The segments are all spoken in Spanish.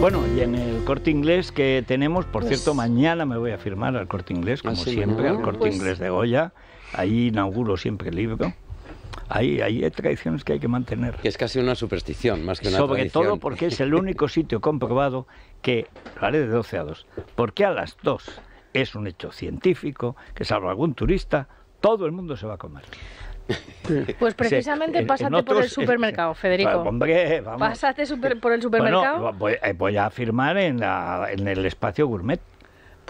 Bueno, y en el corte inglés que tenemos, por pues cierto, mañana me voy a firmar al corte inglés, como ah, siempre, al corte pues inglés de Goya. Ahí inauguro siempre el libro. ahí hay tradiciones que hay que mantener. Que es casi una superstición, más que una Sobre todo porque es el único sitio comprobado que, lo haré de 12 a 2, porque a las 2 es un hecho científico que salvo algún turista, todo el mundo se va a comer. Pues precisamente pásate por el supermercado, Federico. Pues, hombre, vamos. Pásate por el supermercado. Eh, voy, a firmar en el espacio gourmet.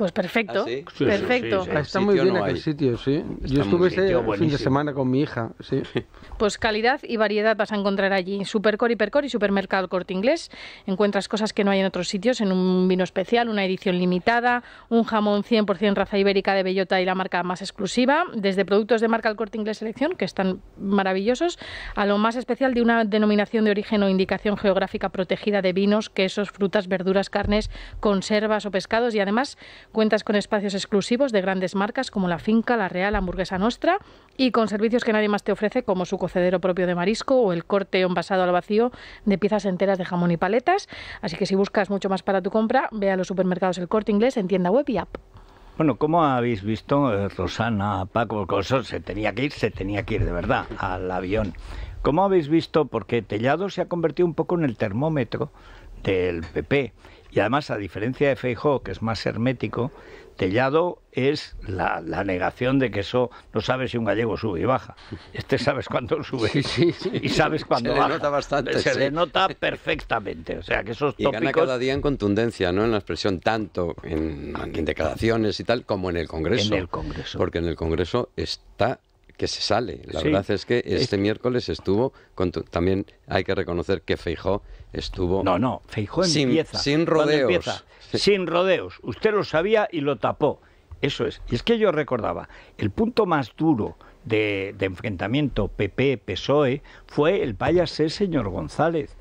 Pues perfecto, perfecto. Está muy bien aquel sitio, sí. Yo estuve ese fin de semana con mi hija, sí. Pues calidad y variedad vas a encontrar allí. Supercore, Hipercore y Supermercado Corte Inglés. Encuentras cosas que no hay en otros sitios, en un vino especial, una edición limitada, un jamón 100% raza ibérica de bellota y la marca más exclusiva, desde productos de marca al Corte Inglés Selección, que están maravillosos, a lo más especial de una denominación de origen o indicación geográfica protegida de vinos, quesos, frutas, verduras, carnes, conservas o pescados y además Cuentas con espacios exclusivos de grandes marcas como La Finca, La Real, Hamburguesa Nostra y con servicios que nadie más te ofrece como su cocedero propio de marisco o el corte envasado al vacío de piezas enteras de jamón y paletas. Así que si buscas mucho más para tu compra, ve a los supermercados El Corte Inglés en tienda web y app. Bueno, como habéis visto, eh, Rosana, Paco, el Consor, se tenía que ir, se tenía que ir de verdad al avión. Como habéis visto, porque Tellado se ha convertido un poco en el termómetro del PP y además, a diferencia de Feijóo, que es más hermético, Tellado es la, negación de que eso no sabes si un gallego sube y baja. Este sabes cuándo sube y sabes cuándo baja. Se denota bastante. Se nota perfectamente. O sea, que esos y Gana cada día en contundencia, ¿no? En la expresión, tanto en, en, declaraciones y tal, como en el Congreso. En el Congreso. Porque en el Congreso está que se sale. La verdad es que este miércoles estuvo, con también hay que reconocer que Feijó estuvo... No, no, Sin rodeos. Sin rodeos. Usted lo sabía y lo tapó. Eso es. Y es que yo recordaba, el punto más duro de, enfrentamiento PP-PSOE fue el váyase señor González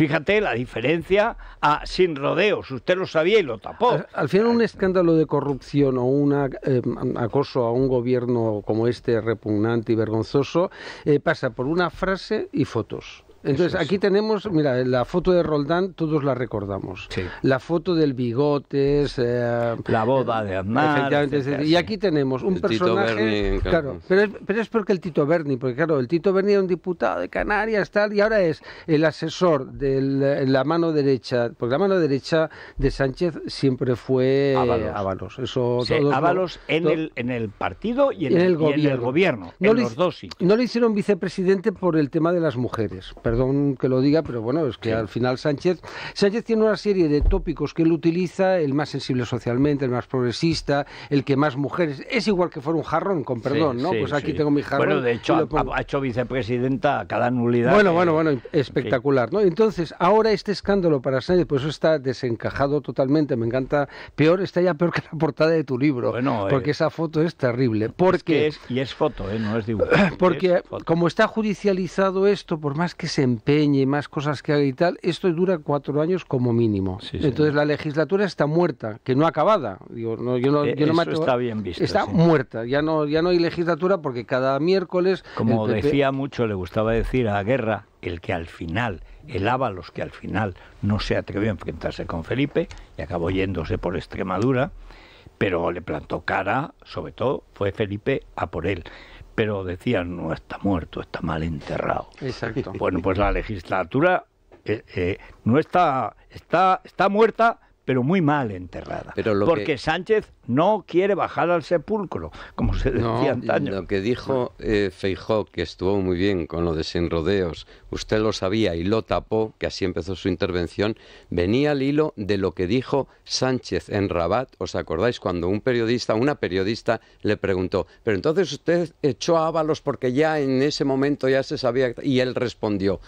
Fíjate la diferencia a ah, sin rodeos. Usted lo sabía y lo tapó. Al, final, un escándalo de corrupción o un em, acoso a un gobierno como este repugnante y vergonzoso eh, pasa por una frase y fotos. Entonces, aquí tenemos, mira, la foto de Roldán, todos la recordamos. La foto del Bigotes. Eh, la boda de Aznar. y aquí tenemos un personaje. claro. pero, es, porque el Tito Berni, porque claro, el Tito Berni era un diputado de Canarias, tal, y ahora es el asesor de la mano derecha, porque la mano derecha de Sánchez siempre fue Ábalos. en, el, en el partido y en, el, gobierno. en los dos No le hicieron vicepresidente por el tema de las mujeres. Pero perdón que lo diga, pero bueno, es que al final Sánchez, Sánchez tiene una serie de tópicos que él utiliza, el más sensible socialmente, el más progresista, el que más mujeres, es igual que fuera un jarrón, con perdón, ¿no? pues aquí tengo mi jarrón. Bueno, de hecho ha, hecho vicepresidenta cada nulidad. Bueno, bueno, bueno, espectacular, ¿no? Entonces, ahora este escándalo para Sánchez, pues eso está desencajado totalmente, me encanta, peor, está ya peor que la portada de tu libro, eh, porque esa foto es terrible, porque... Es y es foto, ¿eh? No es dibujo. Porque como está judicializado esto, por más que se se empeñe, más cosas que haga y tal, esto dura cuatro años como mínimo. Entonces la legislatura está muerta, que no acabada. Digo, no, yo no, e, está bien visto. Está muerta, ya no, ya no hay legislatura porque cada miércoles... Como decía mucho, le gustaba decir a Guerra, el que al final, el los que al final no se atrevió a enfrentarse con Felipe y acabó yéndose por Extremadura, pero le plantó cara, sobre todo fue Felipe a por él pero decían, no está muerto, está mal enterrado. Exacto. Bueno, pues la legislatura eh, eh, no está, está muerta, pero muy mal enterrada. Pero porque Sánchez no quiere bajar al sepulcro, como se decía no, Lo que dijo eh, Feijó, que estuvo muy bien con lo de sin rodeos, usted lo sabía y lo tapó, que así empezó su intervención, venía al hilo de lo que dijo Sánchez en Rabat. ¿Os acordáis cuando un periodista, una periodista, le preguntó, pero entonces usted echó a Ábalos porque ya en ese momento ya se sabía. Y él respondió,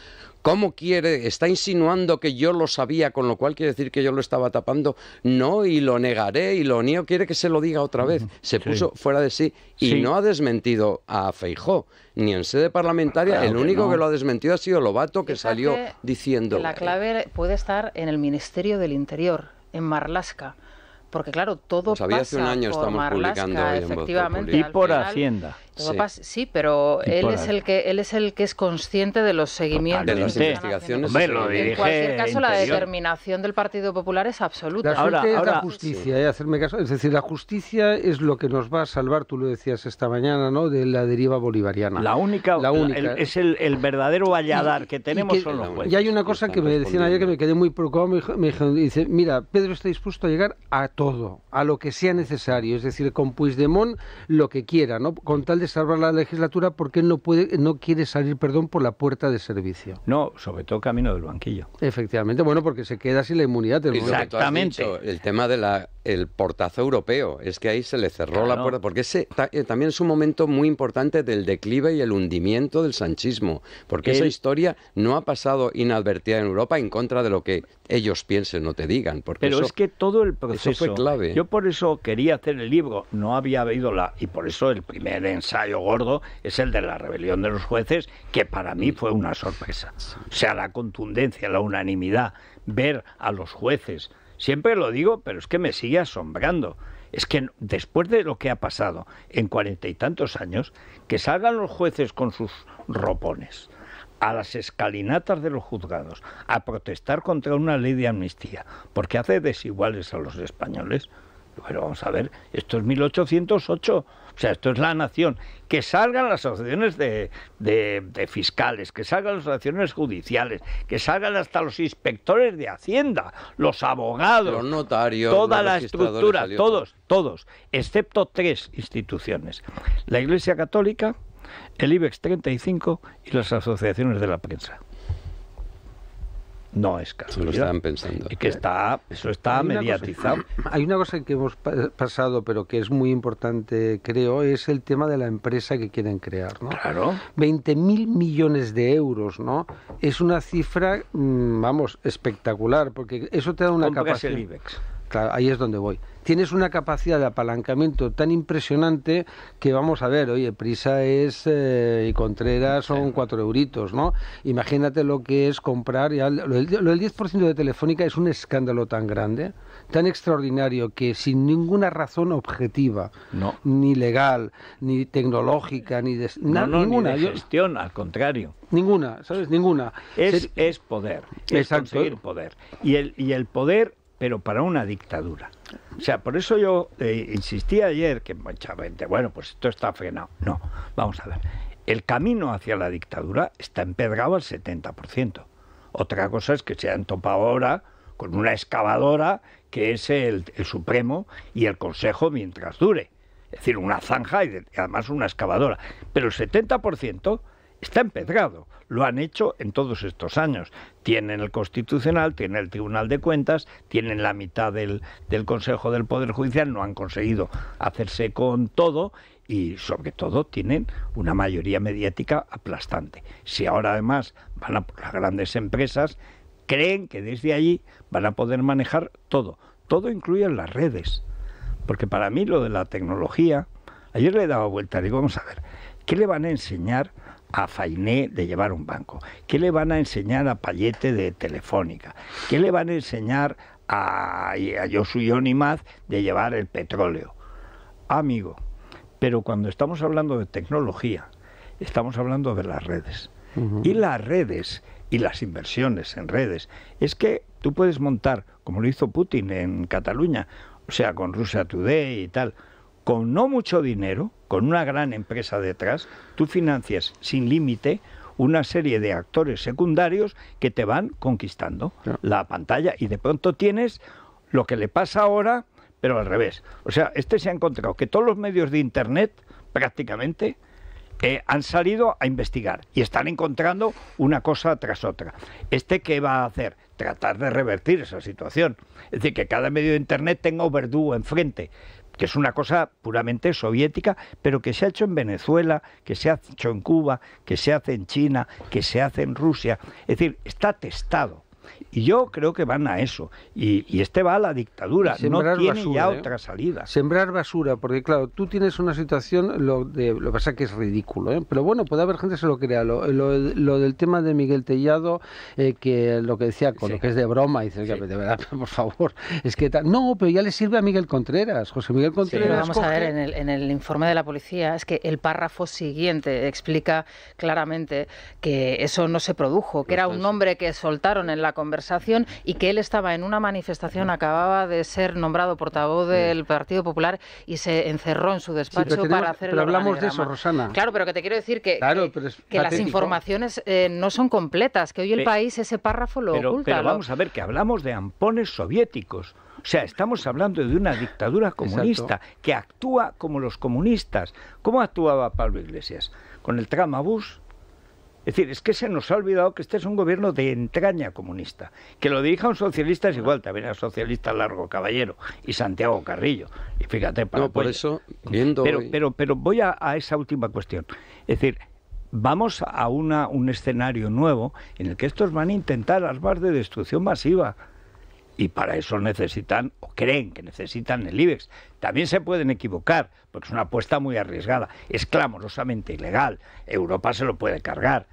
¿Cómo quiere? Está insinuando que yo lo sabía, con lo cual quiere decir que yo lo estaba tapando. No, y lo negaré y lo niego. Quiere que se lo diga otra vez. Se puso fuera de sí y no ha desmentido a Feijó, ni en sede parlamentaria. el único que, lo ha desmentido ha sido Lobato, que salió diciendo. la clave puede estar en el Ministerio del Interior, en Marlasca. Porque claro, todo pasa pues hace un año por estamos Marlaska, publicando efectivamente. y por Hacienda sí. pero él es el que él es el que es consciente de los seguimientos de las investigaciones. en cualquier caso, la determinación del Partido Popular es absoluta. justicia, eh, hacerme caso, es decir, la justicia es lo que nos va a salvar. Tú lo decías esta mañana, ¿no? De la deriva bolivariana. La única, es el, verdadero valladar que tenemos. Y, y hay una cosa que, me decían ayer que me quedé muy preocupado. Me, me dijeron, dice, mira, Pedro está dispuesto a llegar a todo, a lo que sea necesario. Es decir, con Puigdemont lo que quiera, ¿no? Con tal salvar la legislatura porque él no, puede, no quiere salir, perdón, por la puerta de servicio. No, sobre todo camino del banquillo. Efectivamente, bueno, porque se queda sin la inmunidad. Del Exactamente. el tema de la el portazo europeo. Es que ahí se le cerró la puerta, porque ese eh, también es un momento muy importante del declive y el hundimiento del sanchismo, porque esa historia no ha pasado inadvertida en Europa en contra de lo que ellos piensen o te digan. Porque Pero es que todo el proceso fue clave. Yo por eso quería hacer el libro, no había habido la... Y por eso el primer ensayo gordo es el de la rebelión de los jueces, que para mí fue una sorpresa. O sea, la contundencia, la unanimidad, ver a los jueces Siempre lo digo, pero es que me sigue asombrando. Es que después de lo que ha pasado en cuarenta y tantos años, que salgan los jueces con sus ropones a las escalinatas de los juzgados a protestar contra una ley de amnistía, porque hace desiguales a los españoles. Bueno, vamos a ver, esto es 1808, o sea, esto es la nación. Que salgan las asociaciones de, fiscales, que salgan las asociaciones judiciales, que salgan hasta los inspectores de Hacienda, los abogados, los notarios, toda la estructura, todos, todos, excepto tres instituciones. La Iglesia Católica, el IBEX 35 y las asociaciones de la prensa no es caro lo estaban pensando. Y que está, eso está mediatizado. hay una cosa que hemos pasado, pero que es muy importante, creo, es el tema de la empresa que quieren crear, ¿no? Claro. 20.000 mil millones de euros, ¿no? Es una cifra, mm, vamos, espectacular, porque eso te da una capacidad. IBEX. ahí es donde voy tienes una capacidad de apalancamiento tan impresionante que vamos a ver, oye, Prisa es eh, y Contreras son cuatro euritos, ¿no? Imagínate lo que es comprar, ya, lo, del 10% de Telefónica es un escándalo tan grande, tan extraordinario, que sin ninguna razón objetiva, no. ni legal, ni tecnológica, ni de, ninguna. gestión, al contrario. Ninguna, ¿sabes? Ninguna. Es, es poder, es poder. Y el, y el poder pero para una dictadura. O sea, por eso yo eh, insistí ayer que mucha bueno, pues esto está frenado. No, vamos a ver. El camino hacia la dictadura está empedrado al 70%. Otra cosa es que se han topado ahora con una excavadora que es el, el Supremo y el Consejo mientras dure. Es decir, una zanja y además una excavadora. Pero el 70% está empedrado. Lo han hecho en todos estos años. Tienen el Constitucional, tienen el Tribunal de Cuentas, tienen la mitad del, Consejo del Poder Judicial, no han conseguido hacerse con todo y sobre todo tienen una mayoría mediática aplastante. Si ahora además van a por las grandes empresas, creen que desde allí van a poder manejar todo, todo incluye las redes. Porque para mí lo de la tecnología, ayer le he dado vuelta, digo, vamos a ver, ¿qué le van a enseñar a Fainé de llevar un banco? ¿Qué le van a enseñar a Payete de Telefónica? ¿Qué le van a enseñar a, a Josu Maz de llevar el petróleo? Amigo, pero cuando estamos hablando de tecnología, estamos hablando de las redes. Y las redes y las inversiones en redes. Es que tú puedes montar, como lo hizo Putin en Cataluña, o sea, con Rusia Today y tal, con no mucho dinero, con una gran empresa detrás, tú financias sin límite una serie de actores secundarios que te van conquistando la pantalla y de pronto tienes lo que le pasa ahora, pero al revés. O sea, este se ha encontrado que todos los medios de Internet prácticamente eh, han salido a investigar y están encontrando una cosa tras otra. ¿Este qué va a hacer? Tratar de revertir esa situación. Es decir, que cada medio de Internet tenga un verdugo enfrente que es una cosa puramente soviética, pero que se ha hecho en Venezuela, que se ha hecho en Cuba, que se hace en China, que se hace en Rusia. Es decir, está testado. Y yo creo que van a eso. Y, este va a la dictadura. Sembrar basura, ya ¿eh? otra salida. Sembrar basura, porque claro, tú tienes una situación, lo, de, lo que pasa que es ridículo, ¿eh? pero bueno, puede haber gente que se lo crea. Lo, del tema de Miguel Tellado, eh, que lo que decía, con lo que es de broma, dice, de verdad, por favor, es que... No, pero ya le sirve a Miguel Contreras, José Miguel Contreras. vamos a ver, en el informe de la policía es que el párrafo siguiente explica claramente que eso no se produjo, que era un hombre que soltaron en la conversación y que él estaba en una manifestación, acababa de ser nombrado portavoz del Partido Popular y se encerró en su despacho para hacer el Pero hablamos de eso, Rosana. Claro, pero que te quiero decir que, las informaciones eh, no son completas, que hoy el país ese párrafo lo oculta. Pero vamos a ver, que hablamos de ampones soviéticos. O sea, estamos hablando de una dictadura comunista que actúa como los comunistas. ¿Cómo actuaba Pablo Iglesias? Con el bus? Es decir, es que se nos ha olvidado que este es un gobierno de entraña comunista. Que lo dirija un socialista es igual, también a socialista Largo Caballero y Santiago Carrillo. Y fíjate, para. por pues, eso, viendo. Pero, pero, pero voy a, esa última cuestión. Es decir, vamos a una, un escenario nuevo en el que estos van a intentar armas de destrucción masiva y para eso necesitan o creen que necesitan el IBEX. También se pueden equivocar, porque es una apuesta muy arriesgada, es clamorosamente ilegal, Europa se lo puede cargar,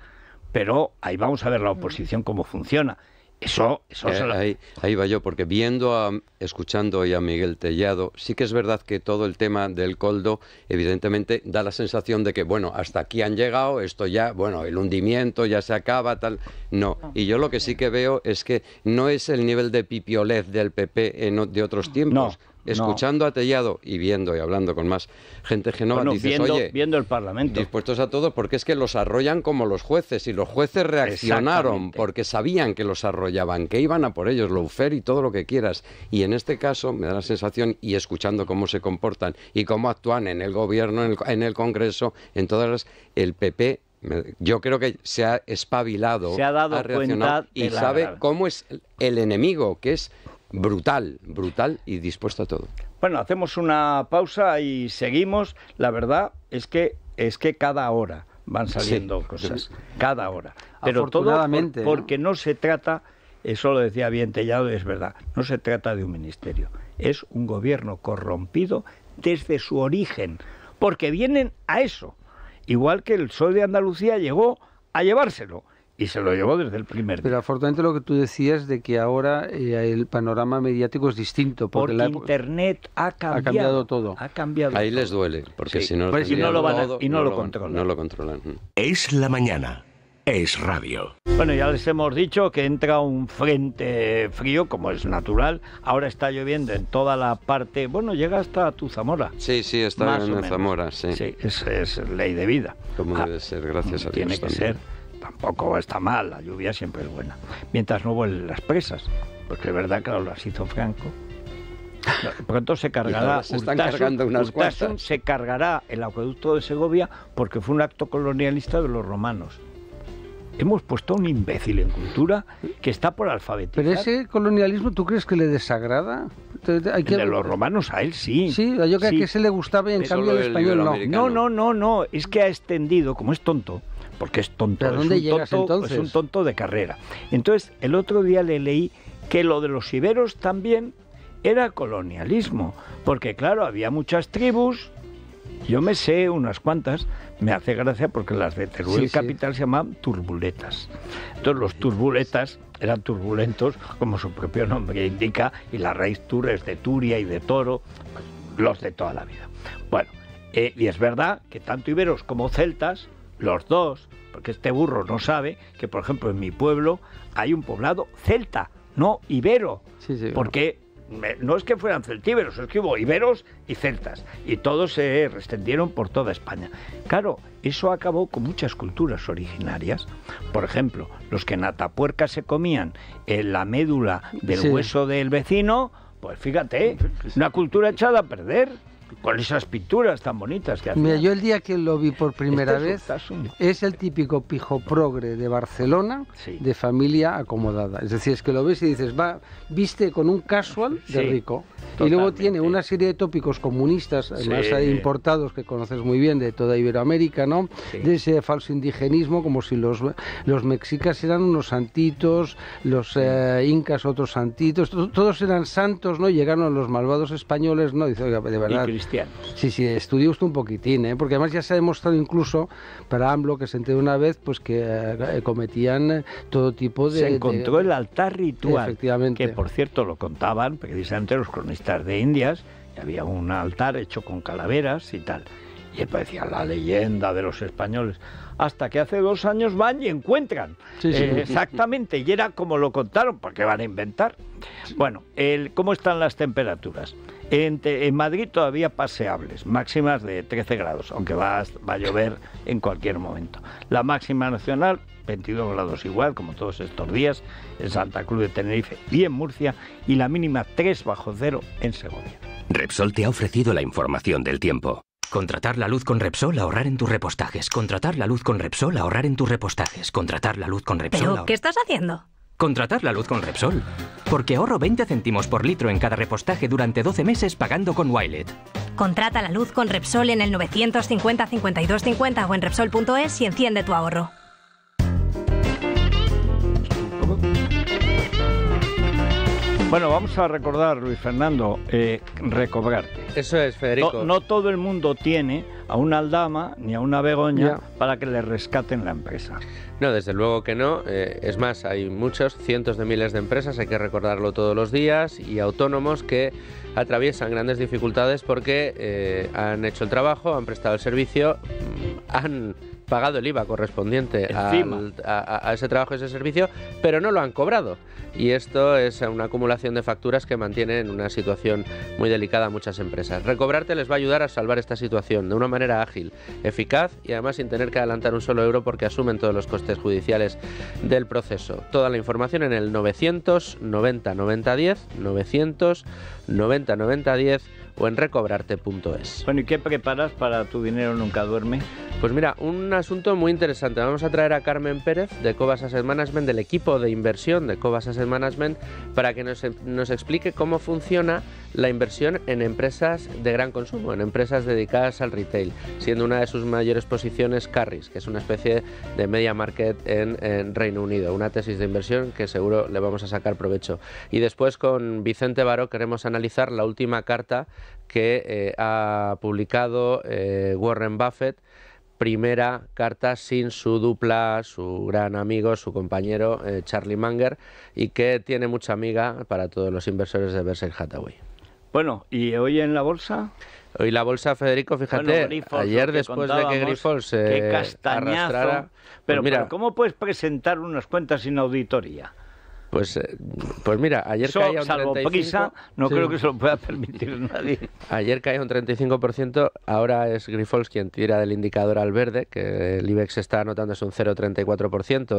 pero ahí vamos a ver la oposición cómo funciona. Eso, eh, ahí, ahí, va yo, porque viendo, escuchando hoy a Miguel Tellado, sí que es verdad que todo el tema del coldo, evidentemente, da la sensación de que, bueno, hasta aquí han llegado, esto ya, bueno, el hundimiento ya se acaba, tal. No, y yo lo que sí que veo es que no es el nivel de pipiolez del PP de otros tiempos escuchando a Tellado y viendo y hablando con más gente genova, dices, viendo, viendo el Parlamento. dispuestos a todo, porque es que los arrollan como los jueces, y los jueces reaccionaron porque sabían que los arrollaban, que iban a por ellos, Loufer y todo lo que quieras. Y en este caso me da la sensación, y escuchando cómo se comportan y cómo actúan en el gobierno, en el, Congreso, en todas las, el PP yo creo que se ha espabilado, se ha dado y sabe cómo es el enemigo, que es brutal, brutal y dispuesto a todo. Bueno, hacemos una pausa y seguimos. La verdad es que es que cada hora van saliendo cosas, cada hora. Pero porque ¿no? se trata, eso lo decía bien Tellado, es verdad, no se trata de un ministerio, es un gobierno corrompido desde su origen, porque vienen a eso. Igual que el sol de Andalucía llegó a llevárselo y se lo llevó desde el primer día. Pero afortunadamente lo que tú decías de que ahora eh, el panorama mediático es distinto. Porque, la... Internet ha cambiado, ha cambiado, todo. Ahí les duele, porque si no... y no lo, van y no, lo, controlan. No lo controlan. Es la mañana. Es radio. Bueno, ya les hemos dicho que entra un frente frío, como es natural. Ahora está lloviendo en toda la parte. Bueno, llega hasta tu Zamora. Sí, sí, está en Zamora, sí. Sí, es, ley de vida. Como ah, debe ser, gracias a Dios. Tiene que ser tampoco está mal, la lluvia siempre es buena. Mientras no vuelen las presas, porque es verdad, claro, las hizo Franco. Pronto se cargará, se están cargando unas se cargará el acueducto de Segovia porque fue un acto colonialista de los romanos. Hemos puesto a un imbécil en cultura que está por alfabetizar. Pero ese colonialismo, ¿tú crees que le desagrada? De los romanos a él sí. Sí, yo creo que se le gustaba y en cambio el español No, no, no, no. Es que ha extendido, como es tonto, porque es tonto. es un tonto, Es un tonto de carrera. Entonces, el otro día le leí que lo de los iberos también era colonialismo, porque claro, había muchas tribus, yo me sé unas cuantas, me hace gracia porque las de Teruel Capital se llamaban turbuletas. Entonces los turbuletas eran turbulentos, como su propio nombre indica, y la raíz tur es de Turia y de Toro, los de toda la vida. Bueno, eh, y es verdad que tanto iberos como celtas los dos, porque este burro no sabe que, por ejemplo, en mi pueblo hay un poblado celta, no ibero, porque no es que fueran celtíberos, es que hubo iberos y celtas, y todos se extendieron por toda España. Claro, eso acabó con muchas culturas originarias. Por ejemplo, los que en Atapuerca se comían la médula del hueso del vecino, pues fíjate, una cultura echada a perder con esas pinturas tan bonitas que hacía. Mira, yo el día que lo vi por este primera vez es, el típico pijo progre de Barcelona de familia acomodada. Es decir, es que lo ves y dices, va, viste con un casual de rico. Y luego tiene una serie de tópicos comunistas, además eh, importados que conoces muy bien de toda Iberoamérica, ¿no? De ese falso indigenismo, como si los, los mexicas eran unos santitos, los eh, incas otros santitos, todos eran santos, ¿no? Llegaron los malvados españoles, ¿no? Dice, de verdad, si Sí, sí, estudió usted un poquitín, ¿eh? porque además ya se ha demostrado incluso para AMLO que se enteró una vez pues que eh, eh, cometían eh, todo tipo de... Se encontró el altar ritual, Efectivamente. que por cierto lo contaban precisamente los cronistas de Indias, y había un altar hecho con calaveras y tal. Y parecía la leyenda de los españoles. Hasta que hace dos años van y encuentran. exactamente. Y era como lo contaron, porque van a inventar. Bueno, ¿cómo están las temperaturas? En, Madrid todavía paseables, máximas de 13 grados, aunque va, va a llover en cualquier momento. La máxima nacional, 22 grados igual, como todos estos días, en Santa Cruz de Tenerife y en Murcia, y la mínima 3 bajo cero en Segovia. Repsol te ha ofrecido la información del tiempo. Contratar la luz con Repsol, ahorrar en tus repostajes. Contratar la luz con Repsol, ahorrar en tus repostajes. Contratar la luz con Repsol. ¿Pero qué estás haciendo? contratar la luz con Repsol. Porque ahorro 20 céntimos por litro en cada repostaje durante 12 meses pagando con Wilet. Contrata la luz con Repsol en el 950 52 o en Repsol.es y enciende tu ahorro. Bueno, vamos a recordar, Luis Fernando, eh, recobrarte. Eso es, Federico. No, todo el mundo tiene a una Aldama ni a una Begoña para que le rescaten la empresa. No, desde luego que no. Eh, es más, hay muchos, cientos de miles de empresas, hay que recordarlo todos los días, y autónomos que atraviesan grandes dificultades porque eh, han hecho el trabajo, han prestado el servicio, mm, han pagado el IVA correspondiente a, ese trabajo, ese servicio, pero no lo han cobrado. Y esto es una acumulación de facturas que mantiene en una situación muy delicada a muchas empresas. Recobrarte les va a ayudar a salvar esta situación de una manera ágil, eficaz y además sin tener que adelantar un solo euro porque asumen todos los costes judiciales del proceso. Toda la información en el 990 90 10, 990 90 10 o en recobrarte.es. Bueno, ¿y qué preparas para tu dinero nunca duerme? Pues mira, un asunto muy interesante. Vamos a traer a Carmen Pérez de Cobas Asset Management, del equipo de inversión de Cobas Asset Management, para que nos, explique cómo funciona la inversión en empresas de gran consumo, en empresas dedicadas al retail, siendo una de sus mayores posiciones Carris, que es una especie de media market en, Reino Unido, una tesis de inversión que seguro le vamos a sacar provecho. Y después con Vicente Baro queremos analizar la última carta que eh, ha publicado eh, Warren Buffett primera carta sin su dupla, su gran amigo, su compañero eh, Charlie Manger, y que tiene mucha amiga para todos los inversores de Berkshire Hathaway. Bueno, ¿y hoy en la bolsa? Hoy la bolsa, Federico, fíjate, ayer después de que Grifols se arrastrara... Pues pero, mira, pero ¿cómo puedes presentar unas cuentas sin auditoría? Pues, eh, pues mira, ayer caía un 35, no creo que se lo pueda permitir nadie. Ayer caía un 35%, ahora es Grifols quien tira del indicador al verde, que el IBEX está anotando es un 0,34%,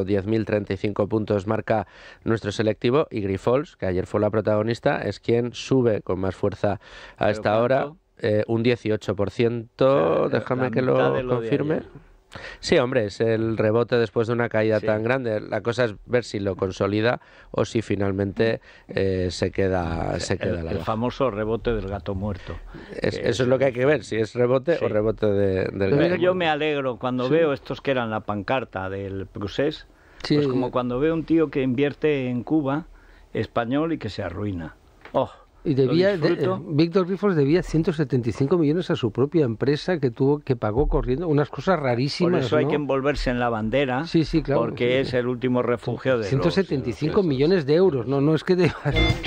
10.035 puntos marca nuestro selectivo, y Grifols, que ayer fue la protagonista, es quien sube con más fuerza a esta hora. Eh, un 18%, déjame que lo confirme. Sí, hombre, es el rebote después de una caída tan grande. La cosa es ver si lo consolida o si finalmente eh, se queda, el, la el famoso rebote del gato muerto. eso es lo que hay que ver, si es rebote o rebote del gato. Yo me alegro cuando veo estos que eran la pancarta del Prusés, pues como cuando veo un tío que invierte en Cuba español y que se arruina. Oh, y debía, de, eh, Víctor rifles debía 175 millones a su propia empresa que tuvo que pagó corriendo unas cosas rarísimas. Por eso hay que envolverse en la bandera. Porque es el último refugio de 175 millones de euros. No, no es que de...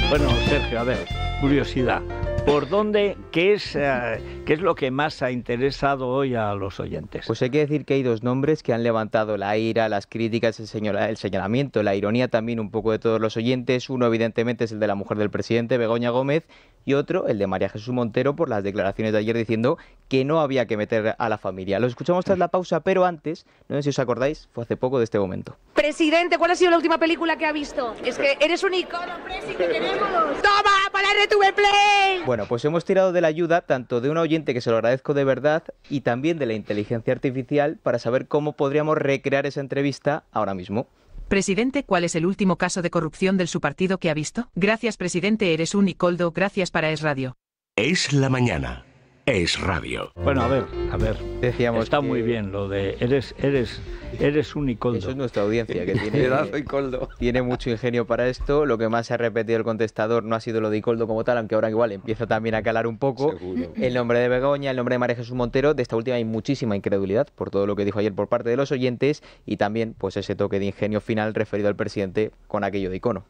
Bueno, Sergio, a ver, curiosidad. ¿Por dónde, qué es, eh, qué es lo que más ha interesado hoy a los oyentes? Pues hay que decir que hay dos nombres que han levantado la ira, las críticas, el, señalamiento, la ironía también un poco de todos los oyentes. Uno, evidentemente, es el de la mujer del presidente, Begoña Gómez, y otro, el de María Jesús Montero, por las declaraciones de ayer diciendo que no había que meter a la familia. Lo escuchamos tras la pausa, pero antes, no sé si os acordáis, fue hace poco de este momento. Presidente, ¿cuál ha sido la última película que ha visto? Es que eres un icono, presi, que queremos. ¡Toma, para RTV Play! Bueno, pues hemos tirado de la ayuda tanto de un oyente que se lo agradezco de verdad y también de la inteligencia artificial para saber cómo podríamos recrear esa entrevista ahora mismo. Presidente, ¿cuál es el último caso de corrupción del su partido que ha visto? Gracias, presidente, eres un Nicoldo, gracias para Es Radio. Es la mañana es radio. Bueno, a ver, a ver. Decíamos está muy bien lo de eres eres eres un Icoldo. Eso es nuestra audiencia que tiene Icoldo. tiene mucho ingenio para esto. Lo que más se ha repetido el contestador no ha sido lo de Icoldo como tal, aunque ahora igual empieza también a calar un poco. El nombre de Begoña, el nombre de María Jesús Montero, de esta última hay muchísima incredulidad por todo lo que dijo ayer por parte de los oyentes y también pues ese toque de ingenio final referido al presidente con aquello de icono.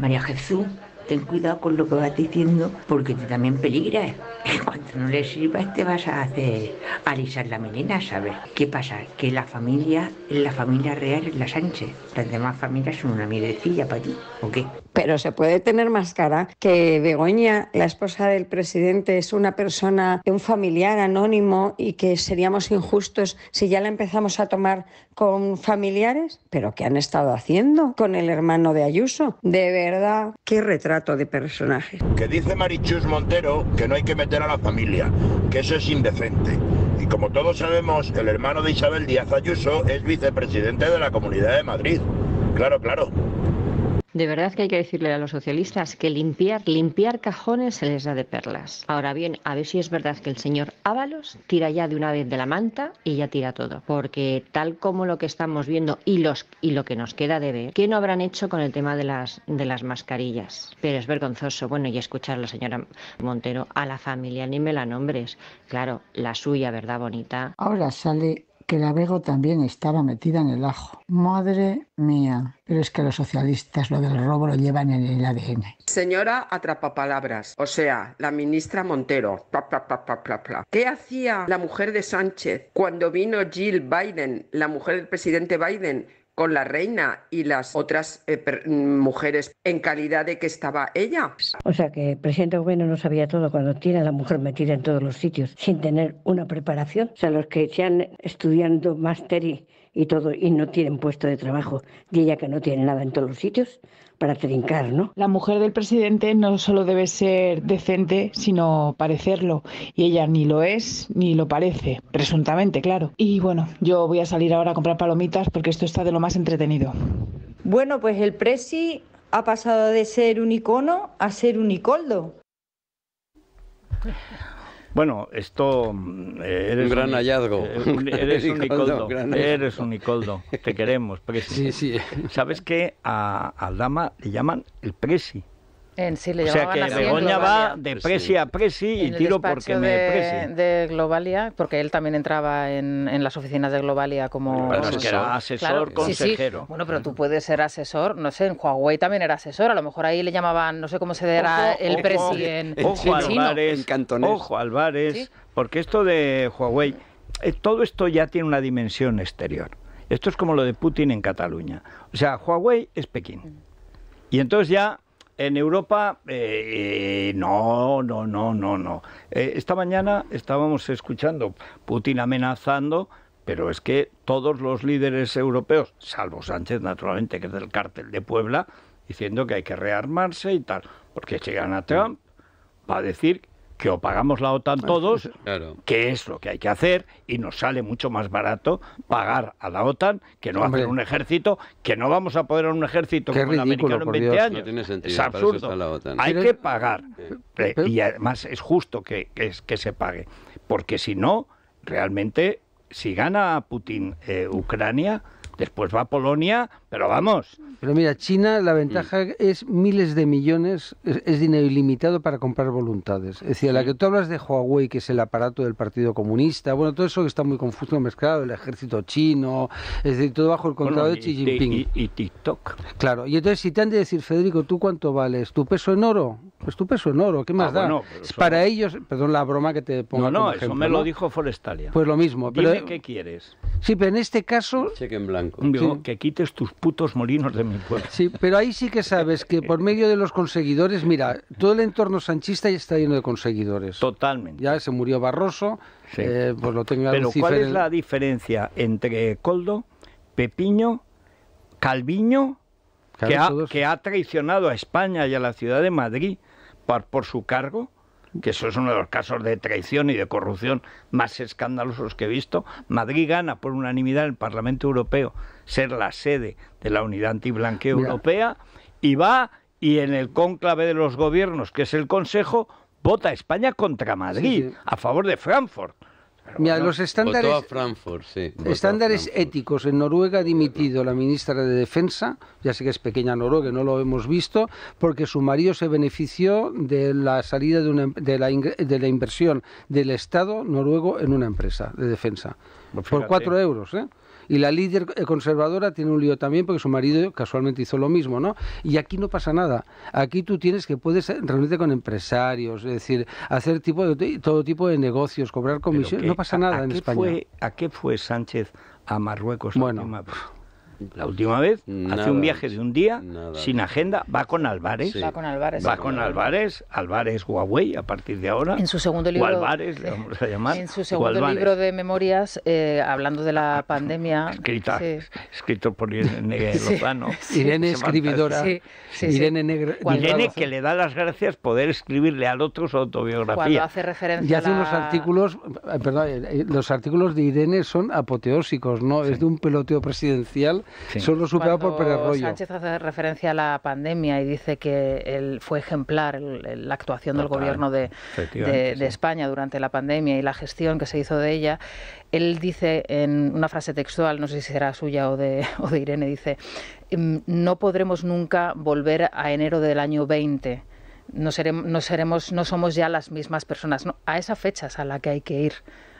María Jesús ten cuidado con lo que vas diciendo porque tú también peligras. Cuanto no le sirvas te vas a hacer alisar la melena, ¿sabes? ¿Qué pasa? Que la familia, la familia real es la Sánchez. Las demás familias son una mierdecilla para ti, ¿o qué? pero se puede tener más cara que Begoña, la esposa del presidente, es una persona, un familiar anónimo y que seríamos injustos si ya la empezamos a tomar con familiares, pero ¿qué han estado haciendo con el hermano de Ayuso? De verdad, qué retrato de personaje. Que dice Marichus Montero que no hay que meter a la familia, que eso es indecente. Y como todos sabemos, el hermano de Isabel Díaz Ayuso es vicepresidente de la Comunidad de Madrid. Claro, claro. De verdad que hay que decirle a los socialistas que limpiar, limpiar cajones se les da de perlas. Ahora bien, a ver si es verdad que el señor Ábalos tira ya de una vez de la manta y ya tira todo. Porque tal como lo que estamos viendo y, y lo que nos queda de ver, ¿qué no habrán hecho con el tema de las, de las mascarillas? Pero es vergonzoso. Bueno, y escuchar a la señora Montero, a la familia, ni me la nombres. Claro, la suya, ¿verdad, bonita? Ahora sale que la también estaba metida en el ajo. Madre mía, pero es que los socialistas lo del robo lo llevan en el ADN. Señora atrapapalabras, o sea, la ministra Montero. ¿Qué hacía la mujer de Sánchez cuando vino Jill Biden, la mujer del presidente Biden? con la reina y las otras eh, mm, mujeres en calidad de que estaba ella. O sea que el presidente gobierno no sabía todo cuando tiene a la mujer metida en todos los sitios sin tener una preparación. O sea, los que están estudiando máster y y todo y no tienen puesto de trabajo y ella que no tiene nada en todos los sitios para trincar, ¿no? La mujer del presidente no solo debe ser decente, sino parecerlo y ella ni lo es ni lo parece, presuntamente, claro. Y bueno, yo voy a salir ahora a comprar palomitas porque esto está de lo más entretenido. Bueno, pues el presi ha pasado de ser un icono a ser un icoldo. Bueno, esto... un gran hallazgo. eres un Nicoldo, te queremos, Presi. Sí, sí. ¿Sabes que a, al dama le llaman el Presi? o sea que Begoña va de presi a presi y tiro porque de, me De Globalia, porque él también entraba en, las oficinas de Globalia como asesor, era asesor consejero. Bueno, pero tú puedes ser asesor, no sé, en Huawei también era asesor, a lo mejor ahí le llamaban, no sé cómo se dará el presidente presi en, ojo Álvarez, cantonés. Ojo Álvarez, porque esto de Huawei, eh, todo esto ya tiene una dimensión exterior. Esto es como lo de Putin en Cataluña. O sea, Huawei es Pekín. Mm. Y entonces ya en Europa, eh, eh, no, no, no, no, no. Eh, esta mañana estábamos escuchando Putin amenazando, pero es que todos los líderes europeos, salvo Sánchez, naturalmente, que es del cártel de Puebla, diciendo que hay que rearmarse y tal, porque llegan a Trump, va a decir que o pagamos la OTAN ah, todos, que es lo que hay que hacer, y nos sale mucho más barato pagar a la OTAN que no hacer un ejército, que no vamos a poder a un ejército como americano en 20 años. es absurdo. Hay que pagar. Eh, y además es justo que, se pague, porque si no, realmente, si gana Putin eh, Ucrania, después va Polonia, pero vamos, pero mira, China, la mm. ventaja es miles de millones, es, dinero ilimitado para comprar voluntades. Es decir, la que tú hablas de Huawei, que es el aparato del Partido Comunista, bueno, todo eso que está muy confuso mezclado, el ejército chino, es decir, todo bajo el control de Xi Jinping. Y, TikTok. Claro, y entonces si te han de decir, Federico, ¿tú cuánto vales? ¿Tu peso en oro? Pues tu peso en oro, ¿qué ah, más da? Para ellos, perdón la broma que te pongo. No, no, eso me lo dijo Forestalia. Pues lo mismo. Dime qué quieres. Sí, pero en este caso. Cheque en blanco. que quites tus putos molinos de Sí, pero ahí sí que sabes que por medio de los conseguidores, mira, todo el entorno sanchista ya está lleno de conseguidores. Totalmente. Ya se murió Barroso, pues lo Pero ¿cuál es la diferencia entre Coldo, Pepiño, Calviño, que, ha, traicionado a España y a la ciudad de Madrid por, por su cargo? que eso es uno de los casos de traición y de corrupción más escandalosos que he visto. Madrid gana por unanimidad en el Parlamento Europeo ser la sede de la unidad antiblanqueo europea, y va y en el cónclave de los gobiernos, que es el Consejo, vota España contra Madrid, a favor de Frankfurt. Mira, los estándares, éticos. En Noruega ha dimitido la ministra de Defensa, ya sé que es pequeña Noruega, no lo hemos visto, porque su marido se benefició de la salida de, em-, la, inversión del Estado noruego en una empresa de defensa. Pues por cuatro euros, ¿eh? Y la líder conservadora tiene un lío también porque su marido casualmente hizo lo mismo, ¿no? Y aquí no pasa nada. Aquí tú tienes que puedes reunirte con empresarios, es decir, hacer todo tipo de negocios, cobrar comisiones, no pasa nada en España. ¿A qué fue Sánchez a Marruecos? Bueno, la última vez hace un viaje de un día sin agenda, va con Álvarez. Va con Álvarez. Álvarez, Huawei a partir de ahora. En su segundo libro. Álvarez, En su segundo libro de memorias, eh, hablando de la pandemia. escrito por Irene Lozano. Irene escribidora. Irene que le da las gracias poder escribirle al otro su autobiografía. hace referencia. Y hace unos artículos, eh, perdón, eh, los artículos de Irene son apoteósicos, ¿no? Es de un peloteo presidencial solo superado por Pérez Sánchez hace referencia a la pandemia y dice que él fue ejemplar la actuación del gobierno de, España durante la pandemia y la gestión que se hizo de ella. Él dice en una frase textual, no sé si será suya o de, o de Irene, dice, em, no podremos nunca volver a enero del año 20. No, seremos, no, somos ya las mismas personas. a esa fecha es a la que hay que ir,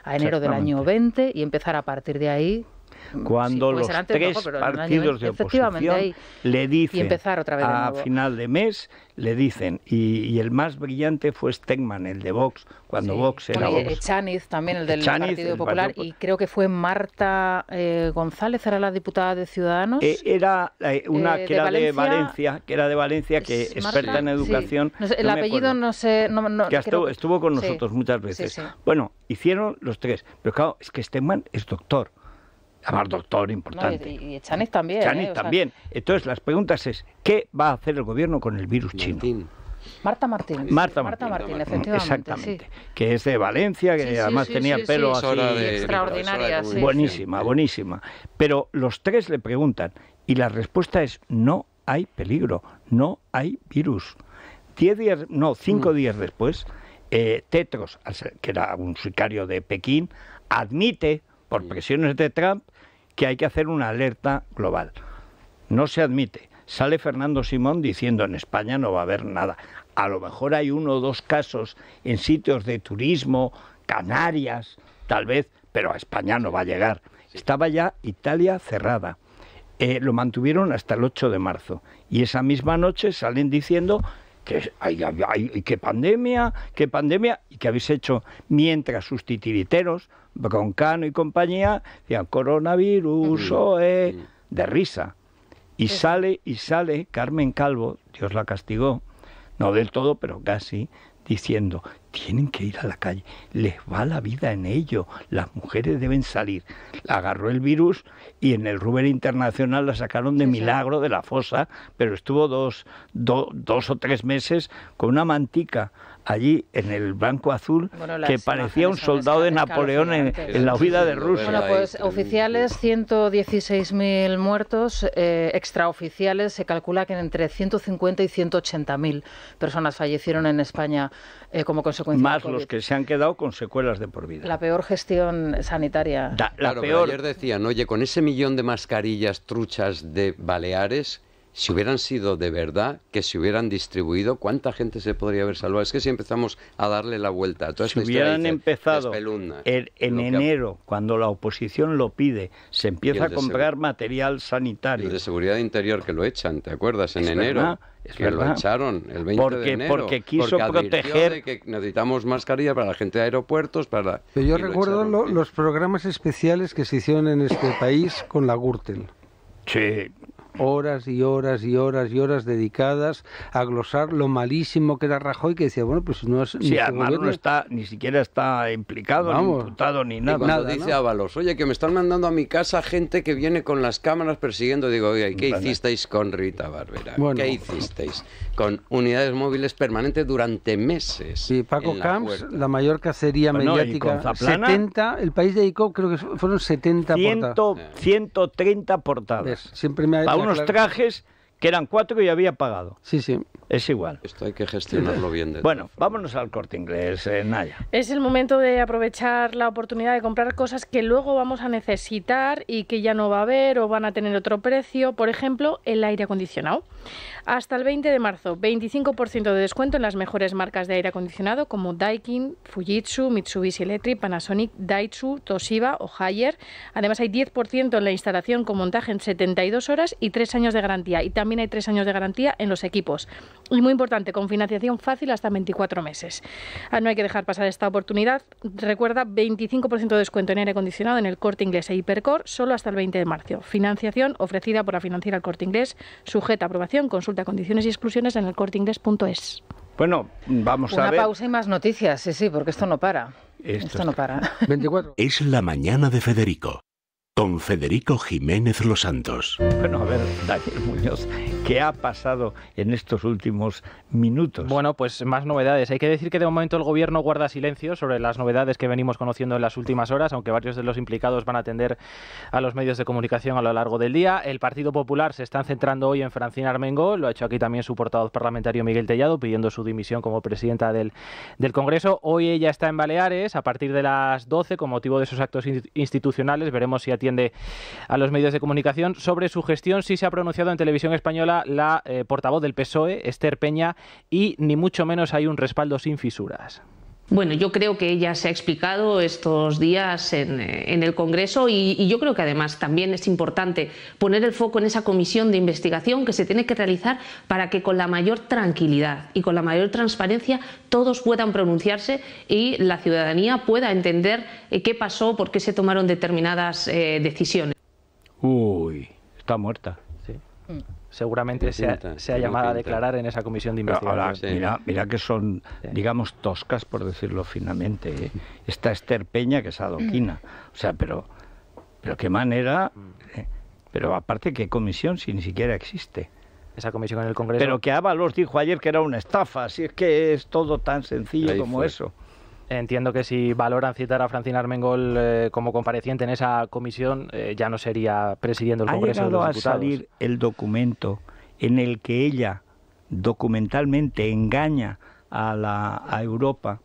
a enero del año 20 y empezar a partir de ahí Mm, cuando los tres partidos de oposición le dicen empezar vez a final de mes, le dicen, y, el más brillante fue Stegman, el de Vox, cuando Vox era eh, Chaniz también, el del Partido Popular, y creo que fue Marta eh, González, era la diputada de Ciudadanos. Eh, era una que era de Valencia, que era de Valencia, que experta en educación. el apellido no sé... que estuvo, estuvo, con nosotros muchas veces. Bueno, hicieron los tres, pero claro, es que Stegman es doctor Amar doctor, importante. y, Chanis también. Chanis ¿eh? también. Entonces, las preguntas es, ¿qué va a hacer el gobierno con el virus chino? Marta Martín. Marta Martín. Marta Martín, efectivamente. Exactamente. Que es de Valencia, que además tenía pelo así. extraordinaria, Buenísima, buenísima. Pero los tres le preguntan y la respuesta es no hay peligro, no hay virus. Diez días, no, cinco mm. días después, eh, Tetros, que era un sicario de Pekín, admite por mm. presiones de Trump que hay que hacer una alerta global. No se admite. Sale Fernando Simón diciendo en España no va a haber nada. A lo mejor hay uno o dos casos en sitios de turismo, Canarias, tal vez, pero a España no va a llegar. Estaba ya Italia cerrada. Eh, lo mantuvieron hasta el 8 de marzo. Y esa misma noche salen diciendo que pandemia, ¿Qué pandemia, y que habéis hecho mientras sus titiriteros, Broncano y compañía, decían coronavirus, oe, de risa. Y sale, y sale Carmen Calvo, Dios la castigó, no del todo, pero casi, diciendo, tienen que ir a la calle, les va la vida en ello, las mujeres deben salir. La agarró el virus y en el Rubén Internacional la sacaron de milagro de la fosa, pero estuvo dos, dos o tres meses con una mantica allí en el Banco Azul, que parecía un soldado de Napoleón en, la huida de Rusia. Bueno, pues oficiales 116.000 muertos, eh, extraoficiales se calcula que entre 150 y 180.000 personas fallecieron en España eh, como consecuencia Más los que se han quedado con secuelas de por vida. La peor gestión sanitaria. la peor. ayer decían, oye, con ese millón de mascarillas truchas de Baleares si hubieran sido de verdad, que se hubieran distribuido, ¿cuánta gente se podría haber salvado? Es que si empezamos a darle la vuelta a toda si hubieran empezado en enero, cuando la oposición lo pide, se empieza a comprar material sanitario. El de seguridad interior que lo echan, ¿te acuerdas? En enero. lo echaron el 20 de enero. Porque quiso porque proteger. que necesitamos mascarilla para la gente de aeropuertos, para... yo recuerdo los programas especiales que se hicieron en este país con la Gürtel. Sí, horas y horas y horas y horas dedicadas a glosar lo malísimo que era Rajoy, que decía, bueno, pues no es... Si ni no está, ni siquiera está implicado, ni imputado, ni nada. Cuando nada, dice Ábalos, oye, que me están mandando a mi casa gente que viene con las cámaras persiguiendo, digo, oye, ¿qué hicisteis con Rita Barbera? ¿Qué hicisteis? Con unidades móviles permanentes durante meses. Sí, Paco Camps, la mayor cacería mediática. 70, el país dedicó, creo que fueron 70 portadas. 130 portadas. Siempre me ha, unos trajes que eran cuatro y había pagado. Sí, sí es igual. Esto hay que gestionarlo bien. bueno, vámonos al corte inglés, eh, Naya. Es el momento de aprovechar la oportunidad de comprar cosas que luego vamos a necesitar y que ya no va a haber o van a tener otro precio. Por ejemplo, el aire acondicionado. Hasta el 20 de marzo, 25% de descuento en las mejores marcas de aire acondicionado como Daikin, Fujitsu, Mitsubishi Electric, Panasonic, Daichu, Toshiba o Haier. Además, hay 10% en la instalación con montaje en 72 horas y 3 años de garantía. Y también hay 3 años de garantía en los equipos. Y muy importante, con financiación fácil hasta 24 meses. Ah, no hay que dejar pasar esta oportunidad. Recuerda, 25% de descuento en aire acondicionado en el corte inglés e hipercore solo hasta el 20 de marzo. Financiación ofrecida por la financiera el corte inglés, sujeta a aprobación, consulta condiciones y exclusiones en el elcorteinglés.es. Bueno, vamos a ver. Una pausa y más noticias, sí, sí, porque esto no para. Esto, no para. 24. Es la mañana de Federico, con Federico Jiménez Los Santos. Bueno, a ver, Daniel Muñoz, ¿Qué ha pasado en estos últimos minutos? Bueno, pues más novedades. Hay que decir que de momento el gobierno guarda silencio sobre las novedades que venimos conociendo en las últimas horas, aunque varios de los implicados van a atender a los medios de comunicación a lo largo del día. El Partido Popular se está centrando hoy en Francina Armengo, lo ha hecho aquí también su portavoz parlamentario Miguel Tellado, pidiendo su dimisión como presidenta del, del Congreso. Hoy ella está en Baleares a partir de las 12 con motivo de esos actos institucionales. Veremos si atiende a los medios de comunicación. Sobre su gestión sí se ha pronunciado en televisión española la eh, portavoz del PSOE, Esther Peña, y ni mucho menos hay un respaldo sin fisuras. Bueno, yo creo que ella se ha explicado estos días en, eh, el Congreso y, yo creo que además también es importante poner el foco en esa comisión de investigación que se tiene que realizar para que con la mayor tranquilidad y con la mayor transparencia todos puedan pronunciarse y la ciudadanía pueda entender eh, qué pasó, por qué se tomaron determinadas decisiones. Uy, está muerta. Sí. Mm seguramente se ha llamado a declarar en esa comisión de investigación. mira, mira, que son, digamos, toscas, por decirlo finamente. Está Esther Peña, que es adoquina. Mm. O sea, pero, pero qué manera. Mm. Eh, pero aparte, ¿qué comisión si ni siquiera existe? Esa comisión en el Congreso. Pero que Ábalos dijo ayer que era una estafa, si es que es todo tan sencillo como eso. Entiendo que si valoran citar a Francina Armengol eh, como compareciente en esa comisión, eh, ya no sería presidiendo el Congreso. de los Diputados. a salir el documento en el que ella documentalmente engaña a, la, a Europa.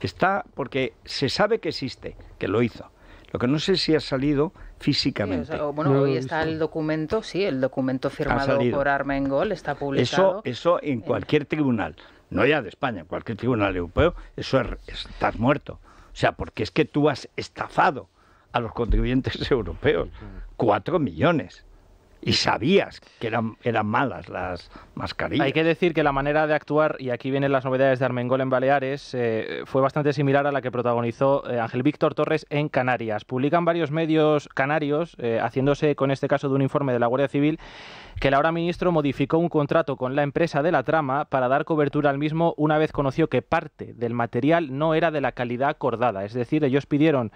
Está porque se sabe que existe, que lo hizo. Lo que no sé si ha salido físicamente. bueno, hoy está el documento, sí, el documento firmado por Armengol, está publicado. Eso, eso en cualquier tribunal no ya de España, en cualquier tribunal europeo, eso es estás muerto. O sea, porque es que tú has estafado a los contribuyentes europeos, cuatro millones y sabías que eran, eran malas las mascarillas. Hay que decir que la manera de actuar, y aquí vienen las novedades de Armengol en Baleares, eh, fue bastante similar a la que protagonizó eh, Ángel Víctor Torres en Canarias. Publican varios medios canarios, eh, haciéndose con este caso de un informe de la Guardia Civil, que el ahora ministro modificó un contrato con la empresa de la trama para dar cobertura al mismo una vez conoció que parte del material no era de la calidad acordada. Es decir, ellos pidieron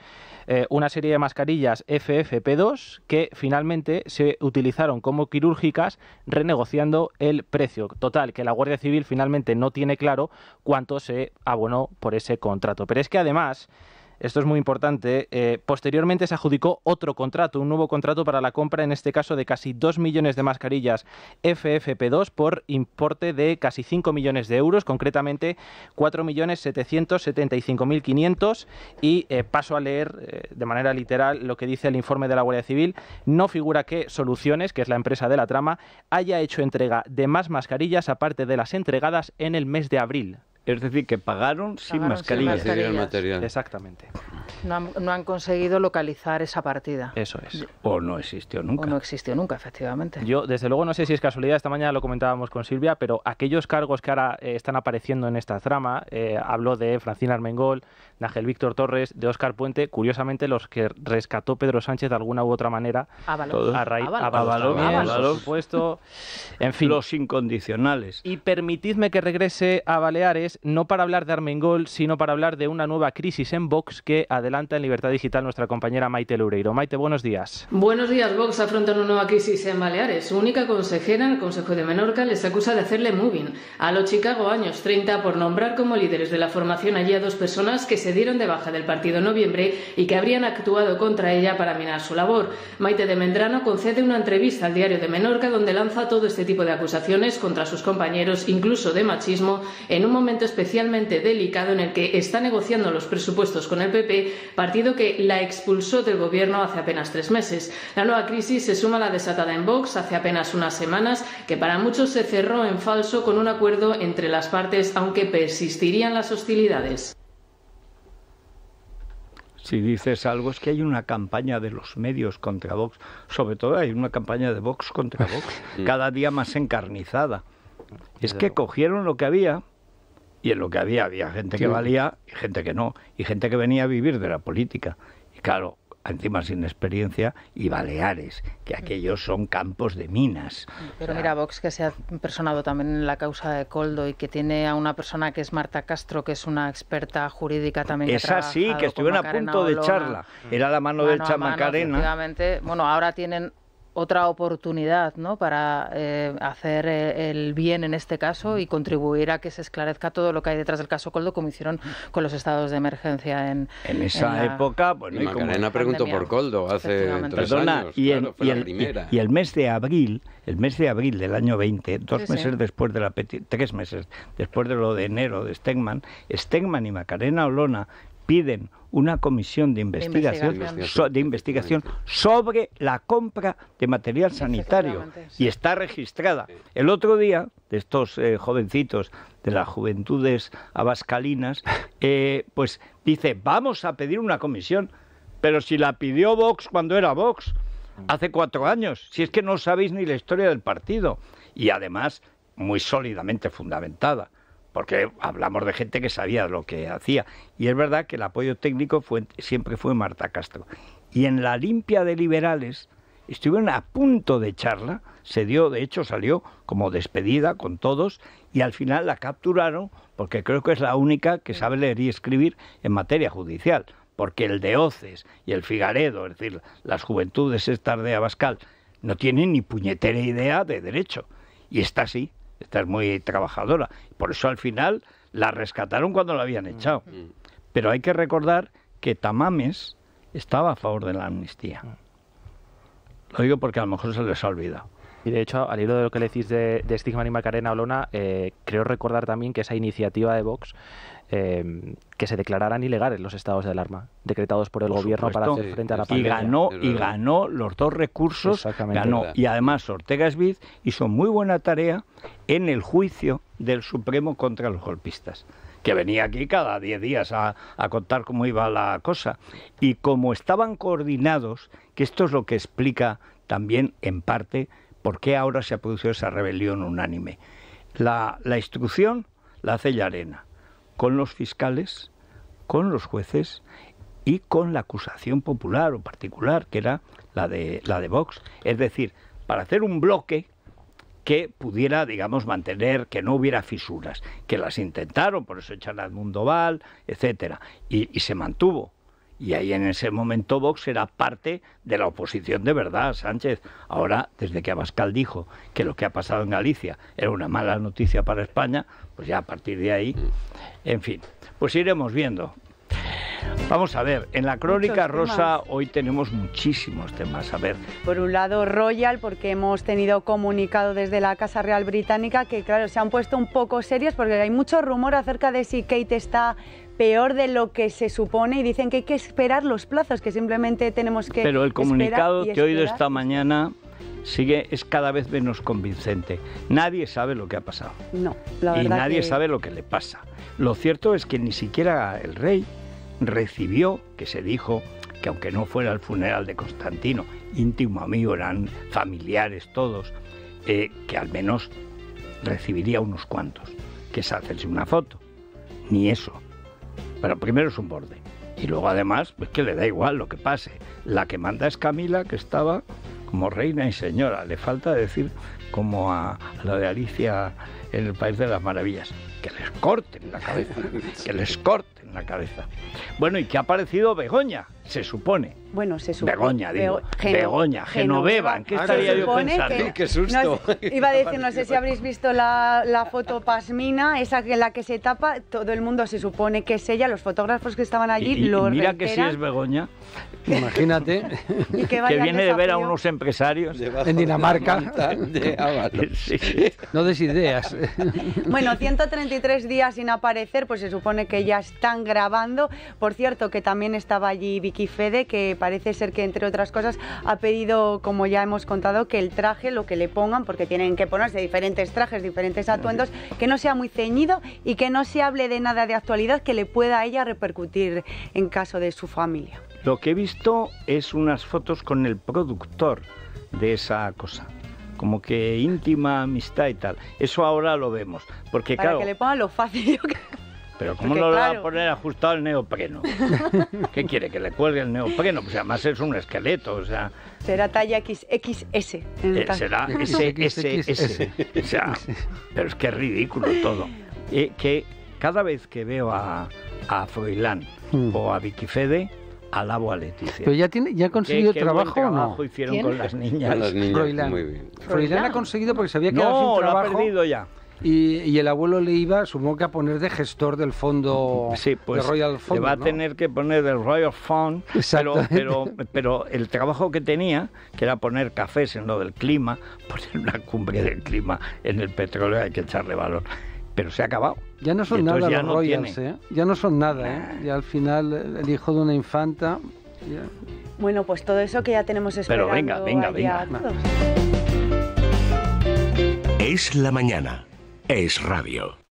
eh, una serie de mascarillas FFP2 que finalmente se utilizaron como quirúrgicas renegociando el precio. Total, que la Guardia Civil finalmente no tiene claro cuánto se abonó por ese contrato. Pero es que además... Esto es muy importante. Eh, posteriormente se adjudicó otro contrato, un nuevo contrato para la compra, en este caso de casi 2 millones de mascarillas FFP2 por importe de casi 5 millones de euros, concretamente 4.775.500. Y eh, paso a leer eh, de manera literal lo que dice el informe de la Guardia Civil. No figura que Soluciones, que es la empresa de la trama, haya hecho entrega de más mascarillas aparte de las entregadas en el mes de abril. Es decir, que pagaron, sin Sin mascarilla. Exactamente. No han, conseguido localizar esa partida. Eso es. O no existió nunca. O no existió nunca, efectivamente. Yo, desde luego, no sé si es casualidad, esta mañana lo comentábamos con Silvia, pero aquellos cargos que ahora eh, están apareciendo en esta trama, eh, habló de Francina Armengol, de Ángel Víctor Torres, de Óscar Puente, curiosamente los que rescató Pedro Sánchez de alguna u otra manera. Avalos. A raíz Por supuesto. En fin. Los incondicionales. Y permitidme que regrese a Baleares, no para hablar de Armengol, sino para hablar de una nueva crisis en Vox que, ha adelanta en Libertad Digital nuestra compañera Maite Lureiro. Maite, buenos días. Buenos días, Vox afronta una nueva crisis en Baleares. Su única consejera en el Consejo de Menorca les acusa de hacerle moving a los Chicago años 30 por nombrar como líderes de la formación allí a dos personas que se dieron de baja del partido en noviembre y que habrían actuado contra ella para minar su labor. Maite de Mendrano concede una entrevista al diario de Menorca donde lanza todo este tipo de acusaciones contra sus compañeros, incluso de machismo, en un momento especialmente delicado en el que está negociando los presupuestos con el PP partido que la expulsó del gobierno hace apenas tres meses. La nueva crisis se suma a la desatada en Vox hace apenas unas semanas, que para muchos se cerró en falso con un acuerdo entre las partes, aunque persistirían las hostilidades. Si dices algo es que hay una campaña de los medios contra Vox, sobre todo hay una campaña de Vox contra Vox, cada día más encarnizada. Es que cogieron lo que había, y en lo que había había gente que valía y gente que no, y gente que venía a vivir de la política. Y claro, encima sin experiencia, y Baleares, que aquellos son campos de minas. Pero mira, Vox, que se ha personado también en la causa de Coldo y que tiene a una persona que es Marta Castro, que es una experta jurídica también. Esa sí, que, estuvieron a punto de charla Era la mano, mano del Chamacarena. Bueno, ahora tienen otra oportunidad ¿no? para eh, hacer eh, el bien en este caso y contribuir a que se esclarezca todo lo que hay detrás del caso Coldo, como hicieron con los estados de emergencia en, en esa época. y Macarena preguntó por Coldo hace tres años. Y, el, mes de abril, el mes de abril del año 20, dos meses después de la tres meses después de lo de enero de Stegman, Stegman y Macarena Olona piden una comisión de investigación, de investigación, sobre la compra de material sanitario y está registrada. El otro día, de estos eh, jovencitos de las juventudes abascalinas, eh, pues dice, vamos a pedir una comisión, pero si la pidió Vox cuando era Vox, hace cuatro años, si es que no sabéis ni la historia del partido, y además muy sólidamente fundamentada porque hablamos de gente que sabía lo que hacía. Y es verdad que el apoyo técnico fue, siempre fue Marta Castro. Y en la limpia de liberales estuvieron a punto de echarla, se dio, de hecho salió como despedida con todos y al final la capturaron porque creo que es la única que sabe leer y escribir en materia judicial, porque el de Oces y el Figaredo, es decir, las juventudes estas de Abascal, no tienen ni puñetera idea de derecho. Y está así, esta es muy trabajadora. Por eso al final la rescataron cuando la habían mm. echado. Mm. Pero hay que recordar que Tamames estaba a favor de la amnistía. Mm. Lo digo porque a lo mejor se les ha olvidado. Y de hecho, al hilo de lo que le decís de, de Stigman y Macarena Olona, eh, creo recordar también que esa iniciativa de Vox Em, que se declararan ilegales los estados de alarma decretados por el gobierno para hacer frente a la pandemia. Y ganó, y ganó los dos recursos, ganó. Y además Ortega Smith hizo muy buena tarea en el juicio del Supremo contra los golpistas que venía aquí cada 10 días a, contar cómo iba la cosa. Y como estaban coordinados, que esto es lo que explica también en parte por qué ahora se ha producido esa rebelión unánime. La, instrucción la hace arena con los fiscales, con los jueces y con la acusación popular o particular, que era la de, la de Vox. Es decir, para hacer un bloque que pudiera, digamos, mantener que no hubiera fisuras, que las intentaron, por eso echan al mundo Val, etcétera, y se mantuvo y ahí en ese momento Vox era parte de la oposición de verdad, Sánchez. Ahora, desde que Abascal dijo que lo que ha pasado en Galicia era una mala noticia para España, pues ya a partir de ahí, en fin, pues iremos viendo. Vamos a ver, en la crónica rosa hoy tenemos muchísimos temas. A ver. Por un lado, Royal, porque hemos tenido comunicado desde la Casa Real Británica que, claro, se han puesto un poco serios porque hay mucho rumor acerca de si Kate está peor de lo que se supone y dicen que hay que esperar los plazos, que simplemente tenemos que. Pero el comunicado que he oído esta mañana sigue es cada vez menos convincente. Nadie sabe lo que ha pasado. No, Y nadie sabe lo que le pasa. Lo cierto es que ni siquiera el rey recibió, que se dijo que aunque no fuera el funeral de Constantino, íntimo amigo, eran familiares todos, eh, que al menos recibiría unos cuantos, que se hacerse una foto. Ni eso. Pero primero es un borde. Y luego además, pues que le da igual lo que pase. La que manda es Camila, que estaba como reina y señora. Le falta decir como a la de Alicia en el País de las Maravillas, que les corten la cabeza, que les corten la cabeza. Bueno, ¿y qué ha parecido Begoña? Se supone. Bueno, se supone. Begoña, digo. Begoña, Genoveva, ¿en qué estaría yo pensando? qué susto. iba a decir, no sé si habréis visto la, foto pasmina, esa que la que se tapa, todo el mundo se supone que es ella, los fotógrafos que estaban allí lo y, Mira que sí es Begoña, Imagínate. que, viene de ver a unos empresarios en Dinamarca. No des ideas. bueno, 133 días sin aparecer, pues se supone que ya están grabando. Por cierto, que también estaba allí Vicky Fede, que parece ser que, entre otras cosas, ha pedido, como ya hemos contado, que el traje, lo que le pongan, porque tienen que ponerse diferentes trajes, diferentes atuendos, que no sea muy ceñido y que no se hable de nada de actualidad que le pueda a ella repercutir en caso de su familia. Lo que he visto es unas fotos con el productor de esa cosa como que íntima amistad y tal. Eso ahora lo vemos, porque Para que le ponga lo fácil. Pero ¿cómo lo va a poner ajustado el neopreno? ¿Qué quiere? ¿Que le cuelgue el neopreno? Pues además es un esqueleto, o sea... Será talla XXS. Eh, será SSS. O sea, pero es que es ridículo todo. Eh, que cada vez que veo a, a Froilán hmm. o a Vicky Fede, alabo a Leticia. Pero ya tiene, ya ha conseguido trabajo, o trabajo no? hicieron con las niñas. las niñas Froilán ha conseguido porque se había quedado no, sin trabajo. No, lo ha perdido ya. Y, el abuelo le iba, supongo que a poner de gestor del fondo sí, pues, de Royal Fund. Le va a tener que poner del Royal Fund, pero, pero, pero, el trabajo que tenía, que era poner cafés en lo del clima, poner una cumbre del clima en el petróleo, hay que echarle valor. Pero se ha acabado. Ya no son nada los Royals, ¿eh? Ya no son nada, ¿eh? Ya al final el hijo de una infanta... Bueno, pues todo eso que ya tenemos esperando. Pero venga, venga, venga. Es la mañana. Es radio.